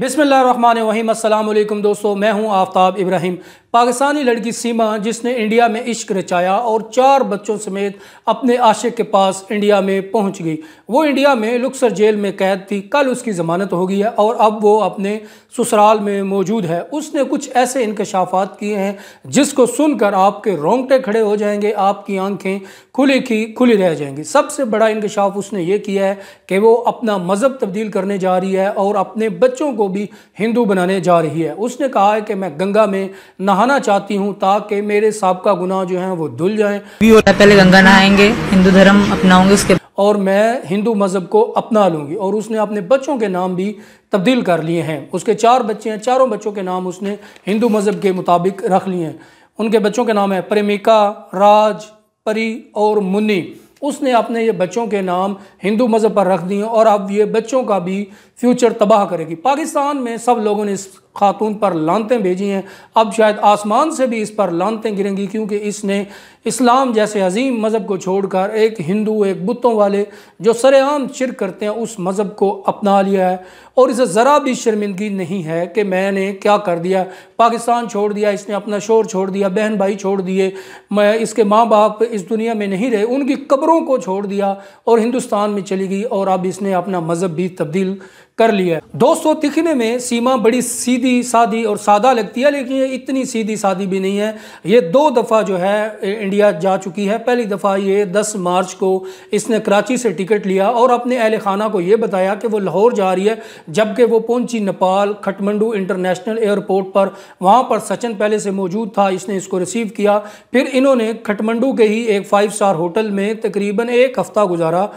बिसमीम अल्लाम दोस्तों मैं हूं आफ्ताब इब्राहिम पाकिस्तानी लड़की सीमा जिसने इंडिया में इश्क रचाया और चार बच्चों समेत अपने आशिक के पास इंडिया में पहुंच गई वो इंडिया में लुक्सर जेल में कैद थी कल उसकी ज़मानत हो गई है और अब वो अपने ससुराल में मौजूद है उसने कुछ ऐसे इनकशाफात किए हैं जिसको सुनकर आपके रोंगटे खड़े हो जाएंगे आपकी आंखें खुली की खुली रह जाएंगी सबसे बड़ा इंकशाफ उसने ये किया है कि वो अपना मज़हब तब्दील करने जा रही है और अपने बच्चों को भी हिंदू बनाने जा रही है उसने कहा है कि मैं गंगा में नहा नहाना चाहती हूँ ताकि मेरे सबका गुनाह जो है वो धुल जाए पहले गंगा नहाएंगे हिंदू धर्म अपनाऊंगे उसके और मैं हिंदू मज़हब को अपना लूंगी और उसने अपने बच्चों के नाम भी तब्दील कर लिए हैं उसके चार बच्चे हैं चारों बच्चों के नाम उसने हिंदू मज़हब के मुताबिक रख लिए हैं उनके बच्चों के नाम है प्रेमिका राज परी और मुन्नी उसने अपने ये बच्चों के नाम हिंदू मज़हब पर रख दिए और अब ये बच्चों का भी फ्यूचर तबाह करेगी पाकिस्तान में सब लोगों ने इस खातून पर लानतें भेजी हैं अब शायद आसमान से भी इस पर लानतें गिरेंगी क्योंकि इसने इस्लाम जैसे अजीम मज़हब को छोड़कर एक हिंदू एक बुतों वाले जो सरेआम शिर करते हैं उस मज़हब को अपना लिया है और इसे ज़रा भी शर्मिंदगी नहीं है कि मैंने क्या कर दिया पाकिस्तान छोड़ दिया इसने अपना शोर छोड़ दिया बहन भाई छोड़ दिए मैं इसके माँ बाप इस दुनिया में नहीं रहे उनकी कब्रों को छोड़ दिया और हिंदुस्तान में चली गई और अब इसने अपना मज़हब भी तब्दील कर लिया दोस्तों दिखने में सीमा बड़ी सीधी सादी और सादा लगती है लेकिन ये इतनी सीधी सादी भी नहीं है ये दो दफ़ा जो है इंडिया जा चुकी है पहली दफ़ा ये 10 मार्च को इसने कराची से टिकट लिया और अपने अहल खाना को ये बताया कि वो लाहौर जा रही है जबकि वो पहुंची नेपाल खटमंडू इंटरनेशनल एयरपोर्ट पर वहाँ पर सचिन पहले से मौजूद था इसने इसको रिसीव किया फिर इन्होंने खटमंडू के ही एक फाइव स्टार होटल में तकरीबन एक हफ़्ता गुजारा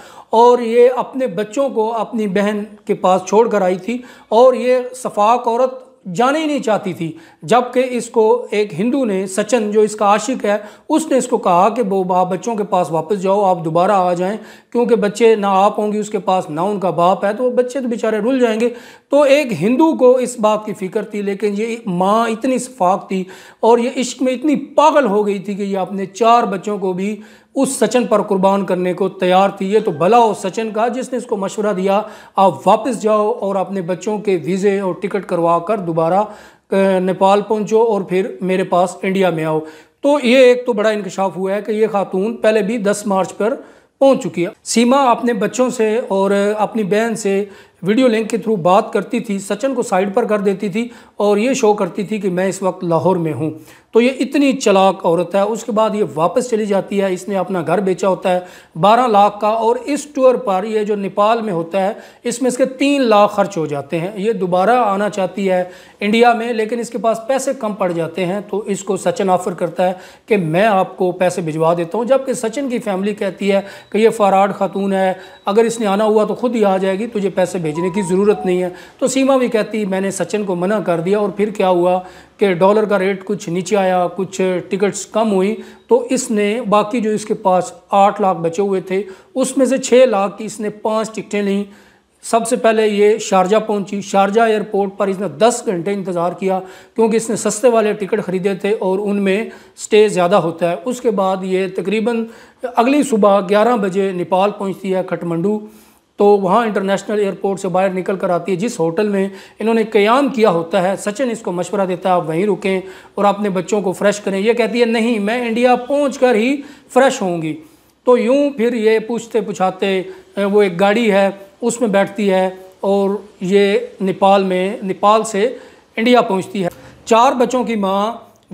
और ये अपने बच्चों को अपनी बहन के पास छोड़ कर आई थी और ये शफाक औरत जाने ही नहीं चाहती थी जबकि इसको एक हिंदू ने सचन जो इसका आशिक है उसने इसको कहा कि वो आप बच्चों के पास वापस जाओ आप दोबारा आ जाएं क्योंकि बच्चे ना आप होंगी उसके पास ना उनका बाप है तो वो बच्चे तो बेचारे रुल जाएंगे तो एक हिंदू को इस बात की फ़िक्र थी लेकिन ये माँ इतनी शफाक थी और ये इश्क में इतनी पागल हो गई थी कि ये अपने चार बच्चों को भी उस सचिन पर कुर्बान करने को तैयार थी ये तो भला हो सचिन का जिसने इसको मशवरा दिया आप वापस जाओ और अपने बच्चों के वीज़े और टिकट करवा कर दोबारा नेपाल पहुंचो और फिर मेरे पास इंडिया में आओ तो ये एक तो बड़ा इंकशाफ हुआ है कि ये खातून पहले भी 10 मार्च पर पहुंच चुकी है सीमा अपने बच्चों से और अपनी बहन से वीडियो लिंक के थ्रू बात करती थी सचिन को साइड पर कर देती थी और ये शो करती थी कि मैं इस वक्त लाहौर में हूँ तो ये इतनी चलाक औरत है उसके बाद ये वापस चली जाती है इसने अपना घर बेचा होता है बारह लाख का और इस टूर पर ये जो नेपाल में होता है इसमें इसके तीन लाख खर्च हो जाते हैं ये दोबारा आना चाहती है इंडिया में लेकिन इसके पास पैसे कम पड़ जाते हैं तो इसको सचिन ऑफ़र करता है कि मैं आपको पैसे भिजवा देता हूँ जबकि सचिन की फैमिली कहती है कि ये फराड खातून है अगर इसने आना हुआ तो खुद ही आ जाएगी तुझे पैसे भेजने की ज़रूरत नहीं है तो सीमा भी कहती मैंने सचिन को मना कर दिया और फिर क्या हुआ कि डॉलर का रेट कुछ नीचे आया कुछ टिकट्स कम हुई तो इसने बाकी जो इसके पास आठ लाख बचे हुए थे उसमें से छः लाख की इसने पाँच टिकटें लीं सबसे पहले ये शारजा पहुंची शारजा एयरपोर्ट पर इसने 10 घंटे इंतज़ार किया क्योंकि इसने सस्ते वाले टिकट ख़रीदे थे और उनमें स्टे ज़्यादा होता है उसके बाद ये तकरीबन अगली सुबह 11 बजे नेपाल पहुंचती है खटमंडू तो वहाँ इंटरनेशनल एयरपोर्ट से बाहर निकल कर आती है जिस होटल में इन्होंने क्याम किया होता है सचिन इसको मशवरा देता है आप वहीं रुकें और अपने बच्चों को फ्रेश करें यह कहती है नहीं मैं इंडिया पहुँच ही फ्रेश होंगी तो यूँ फिर ये पूछते पुछाते वो एक गाड़ी है उसमें बैठती है और ये नेपाल में नेपाल से इंडिया पहुँचती है चार बच्चों की माँ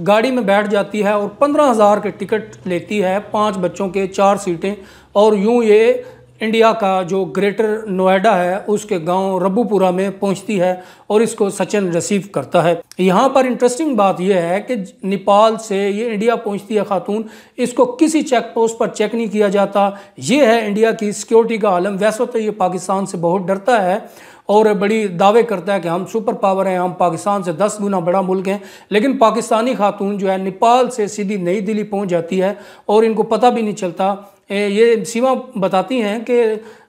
गाड़ी में बैठ जाती है और पंद्रह हज़ार के टिकट लेती है पांच बच्चों के चार सीटें और यूँ ये इंडिया का जो ग्रेटर नोएडा है उसके गांव रबूपुरा में पहुंचती है और इसको सचिन रिसीव करता है यहाँ पर इंटरेस्टिंग बात यह है कि नेपाल से ये इंडिया पहुंचती है खातून इसको किसी चेक पोस्ट पर चेक नहीं किया जाता ये है इंडिया की सिक्योरिटी का आलम वैसे तो ये पाकिस्तान से बहुत डरता है और बड़ी दावे करता है कि हम सुपर पावर हैं हम पाकिस्तान से दस गुना बड़ा मुल्क हैं लेकिन पाकिस्तानी खातून जो है नेपाल से सीधी नई दिल्ली पहुंच जाती है और इनको पता भी नहीं चलता ये सीमा बताती हैं कि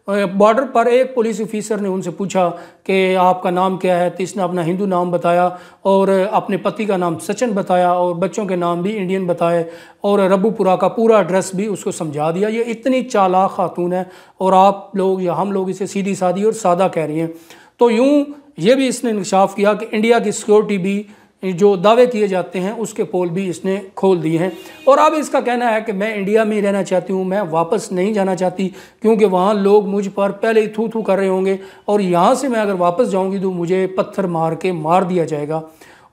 बॉर्डर पर एक पुलिस ऑफिसर ने उनसे पूछा कि आपका नाम क्या है तो इसने अपना हिंदू नाम बताया और अपने पति का नाम सचिन बताया और बच्चों के नाम भी इंडियन बताए और रबूपुरा का पूरा एड्रेस भी उसको समझा दिया ये इतनी चालाक खातून है और आप लोग या हम लोग इसे सीधी सादी और सादा कह रही हैं तो यूँ ये भी इसने इंकशाफ किया कि इंडिया की सिक्योरिटी भी जो दावे किए जाते हैं उसके पोल भी इसने खोल दिए हैं और अब इसका कहना है कि मैं इंडिया में ही रहना चाहती हूँ मैं वापस नहीं जाना चाहती क्योंकि वहाँ लोग मुझ पर पहले ही थू थू कर रहे होंगे और यहाँ से मैं अगर वापस जाऊँगी तो मुझे पत्थर मार के मार दिया जाएगा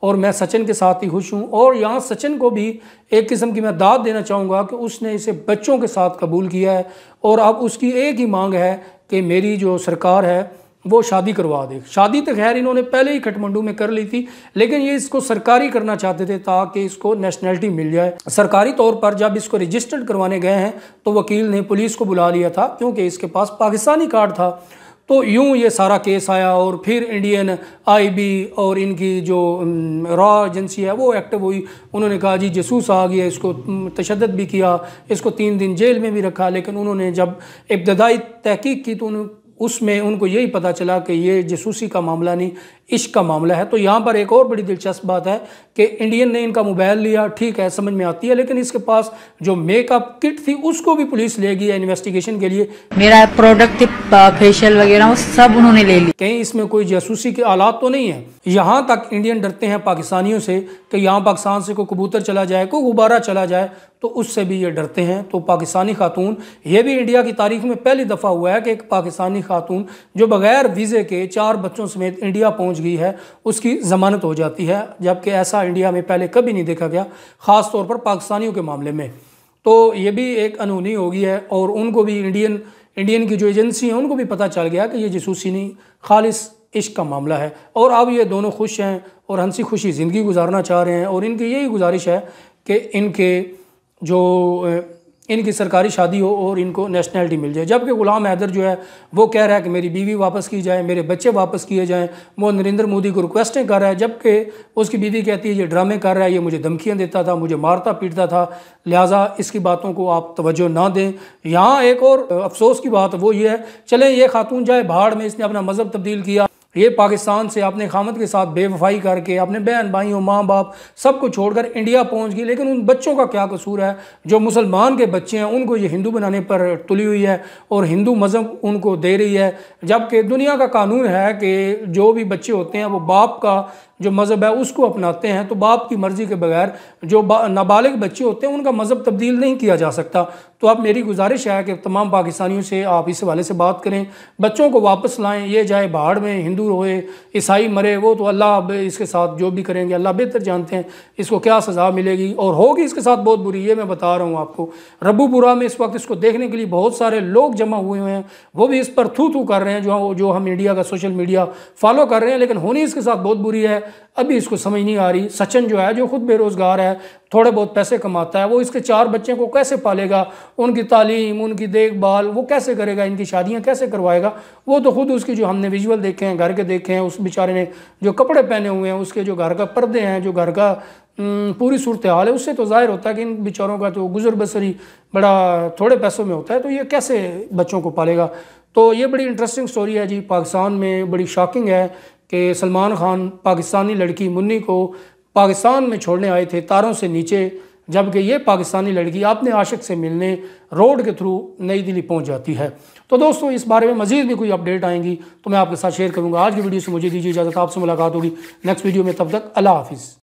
और मैं सचिन के साथ ही खुश हूँ और यहाँ सचिन को भी एक किस्म की मैं दाद देना चाहूँगा कि उसने इसे बच्चों के साथ कबूल किया है और अब उसकी एक ही मांग है कि मेरी जो सरकार है वो शादी करवा दे शादी तो खैर इन्होंने पहले ही खटमंडू में कर ली थी लेकिन ये इसको सरकारी करना चाहते थे ताकि इसको नेशनैलिटी मिल जाए सरकारी तौर पर जब इसको रजिस्टर्ड करवाने गए हैं तो वकील ने पुलिस को बुला लिया था क्योंकि इसके पास पाकिस्तानी कार्ड था तो यूं ये सारा केस आया और फिर इंडियन आईबी और इनकी जो रॉ एजेंसी है वो एक्टिव हुई उन्होंने कहा जी जसूस आ गया इसको तशद भी किया इसको तीन दिन जेल में भी रखा लेकिन उन्होंने जब इब्तदाई तहकीक की तो उन्होंने उसमें उनको यही पता चला कि ये जसूसी का मामला नहीं इश्क का मामला है तो यहाँ पर एक और बड़ी दिलचस्प बात है कि इंडियन ने इनका मोबाइल लिया ठीक है समझ में आती है लेकिन इसके पास जो मेकअप किट थी उसको भी पुलिस ले गई है इन्वेस्टिगेशन के लिए मेरा प्रोडक्ट फेशियल वगैरह वो सब उन्होंने ले लिया कहीं इसमें कोई जासूसी के आलात तो नहीं है यहाँ तक इंडियन डरते हैं पाकिस्तानियों से कि यहाँ पाकिस्तान से कोई कबूतर चला जाए कोई गुब्बारा चला जाए तो उससे भी ये डरते हैं तो पाकिस्तानी खातून ये भी इंडिया की तारीख में पहली दफ़ा हुआ है कि एक पाकिस्तानी खातून जो बगैर वीज़े के चार बच्चों समेत इंडिया पहुँच पहुंच गई है उसकी ज़मानत हो जाती है जबकि ऐसा इंडिया में पहले कभी नहीं देखा गया ख़ास तौर पर पाकिस्तानियों के मामले में तो ये भी एक अनहोनी होगी है और उनको भी इंडियन इंडियन की जो एजेंसी हैं उनको भी पता चल गया कि ये जसूसी नहीं खालिस इश्क का मामला है और अब ये दोनों खुश हैं और हंसी खुशी ज़िंदगी गुजारना चाह रहे हैं और इनकी यही गुजारिश है कि इनके जो इनकी सरकारी शादी हो और इनको नेशनैलिटी मिल जाए जबकि ग़ुलाम हैदर जो है वो कह रहा है कि मेरी बीवी वापस की जाए मेरे बच्चे वापस किए जाएँ वो नरेंद्र मोदी को रिक्वेस्टें कर रहा है जबकि उसकी बीवी कहती है ये ड्रामे कर रहा है ये मुझे धमकियाँ देता था मुझे मारता पीटता था लिहाजा इसकी बातों को आप तवज्जो ना दें यहाँ एक और अफसोस की बात वो ये है चले ये खातून जाए बाहर में इसने अपना मज़हब तब्दील किया ये पाकिस्तान से अपने ख़ामत के साथ बेवफाई करके अपने बहन भाइयों माँ बाप सबको छोड़कर इंडिया पहुँच गई लेकिन उन बच्चों का क्या कसूर है जो मुसलमान के बच्चे हैं उनको ये हिंदू बनाने पर तुली हुई है और हिंदू मज़हब उनको दे रही है जबकि दुनिया का कानून है कि जो भी बच्चे होते हैं वो बाप का जो मज़हब है उसको अपनाते हैं तो बाप की मर्ज़ी के बगैर जो नाबालिग बच्चे होते हैं उनका मज़हब तब्दील नहीं किया जा सकता तो अब मेरी गुजारिश है कि तमाम पाकिस्तानियों से आप इस हवाले से बात करें बच्चों को वापस लाएँ ये जाए बाढ़ में हिंदू रोए ईसाई मरे वो तो अल्लाह अब इसके साथ जो भी करेंगे अल्लाह बेहतर जानते हैं इसको क्या सज़ा मिलेगी और होगी इसके साथ बहुत बुरी ये मैं बता रहा हूँ आपको रबूपुरा में इस वक्त इसको देखने के लिए बहुत सारे लोग जमा हुए हुए हैं वो भी इस पर थू थू कर रहे हैं जो जो हम इंडिया का सोशल मीडिया फॉलो कर रहे हैं लेकिन होनी इसके साथ बहुत बुरी है अभी इसको समझ नहीं आ रही सचिन जो है जो खुद बेरोज़गार है थोड़े बहुत पैसे कमाता है वो इसके चार बच्चे को कैसे पालेगा उनकी तालीम उनकी देखभाल वो कैसे करेगा इनकी शादियाँ कैसे करवाएगा वो तो खुद उसकी जो हमने विजुअल देखे हैं घर के देखे हैं उस बेचारे ने जो कपड़े पहने हुए हैं उसके जो घर का पर्दे हैं जो घर का पूरी सूरत हाल है उससे तो ज़ाहिर होता है कि इन बेचारों का तो गुजर बसरी बड़ा थोड़े पैसों में होता है तो ये कैसे बच्चों को पालेगा तो ये बड़ी इंटरेस्टिंग स्टोरी है जी पाकिस्तान में बड़ी शॉकिंग है कि सलमान खान पाकिस्तानी लड़की मुन्नी को पाकिस्तान में छोड़ने आए थे तारों से नीचे जबकि ये पाकिस्तानी लड़की अपने आशिक से मिलने रोड के थ्रू नई दिल्ली पहुंच जाती है तो दोस्तों इस बारे में मजीद भी कोई अपडेट आएंगी तो मैं आपके साथ शेयर करूंगा आज की वीडियो से मुझे दीजिए इजाज़त आपसे मुलाकात होगी नेक्स्ट वीडियो में तब तक अल्लाह हाफिज़